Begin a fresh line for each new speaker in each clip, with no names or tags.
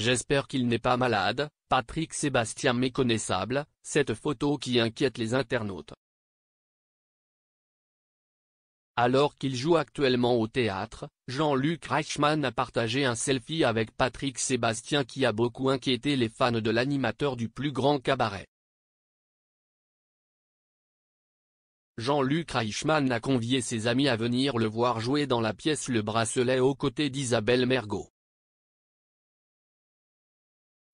J'espère qu'il n'est pas malade, Patrick Sébastien méconnaissable, cette photo qui inquiète les internautes. Alors qu'il joue actuellement au théâtre, Jean-Luc Reichmann a partagé un selfie avec Patrick Sébastien qui a beaucoup inquiété les fans de l'animateur du plus grand cabaret. Jean-Luc Reichmann a convié ses amis à venir le voir jouer dans la pièce Le Bracelet aux côtés d'Isabelle Mergot.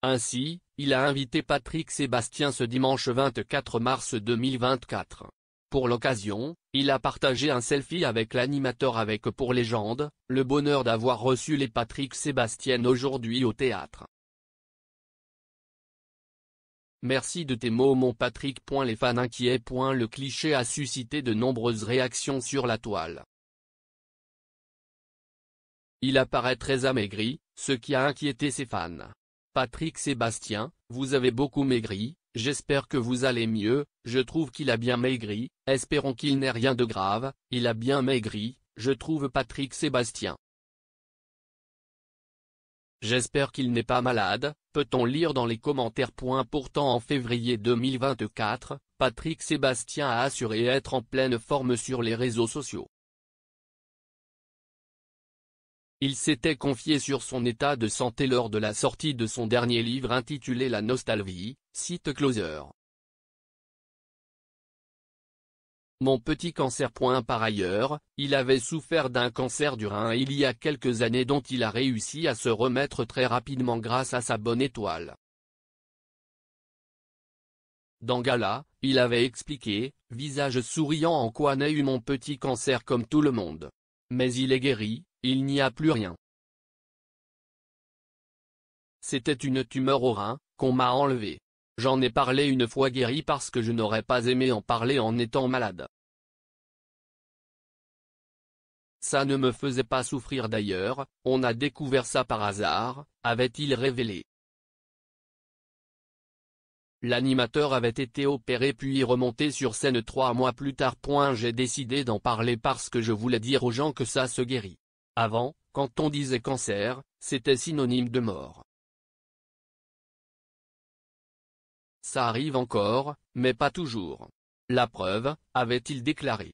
Ainsi, il a invité Patrick Sébastien ce dimanche 24 mars 2024. Pour l'occasion, il a partagé un selfie avec l'animateur avec pour légende, le bonheur d'avoir reçu les Patrick Sébastien aujourd'hui au théâtre. Merci de tes mots mon Patrick. Les fans inquiets. Le cliché a suscité de nombreuses réactions sur la toile. Il apparaît très amaigri, ce qui a inquiété ses fans. Patrick Sébastien, vous avez beaucoup maigri, j'espère que vous allez mieux, je trouve qu'il a bien maigri, espérons qu'il n'ait rien de grave, il a bien maigri, je trouve Patrick Sébastien. J'espère qu'il n'est pas malade, peut-on lire dans les commentaires. Pourtant en février 2024, Patrick Sébastien a assuré être en pleine forme sur les réseaux sociaux. Il s'était confié sur son état de santé lors de la sortie de son dernier livre intitulé La Nostalgie, site Closer. Mon petit cancer. Par ailleurs, il avait souffert d'un cancer du rein il y a quelques années dont il a réussi à se remettre très rapidement grâce à sa bonne étoile. Dans Gala, il avait expliqué, visage souriant en quoi naît eu mon petit cancer comme tout le monde. Mais il est guéri, il n'y a plus rien. C'était une tumeur au rein, qu'on m'a enlevée. J'en ai parlé une fois guéri parce que je n'aurais pas aimé en parler en étant malade. Ça ne me faisait pas souffrir d'ailleurs, on a découvert ça par hasard, avait-il révélé. L'animateur avait été opéré puis remonté sur scène trois mois plus tard. J'ai décidé d'en parler parce que je voulais dire aux gens que ça se guérit. Avant, quand on disait cancer, c'était synonyme de mort. Ça arrive encore, mais pas toujours. La preuve, avait-il déclaré.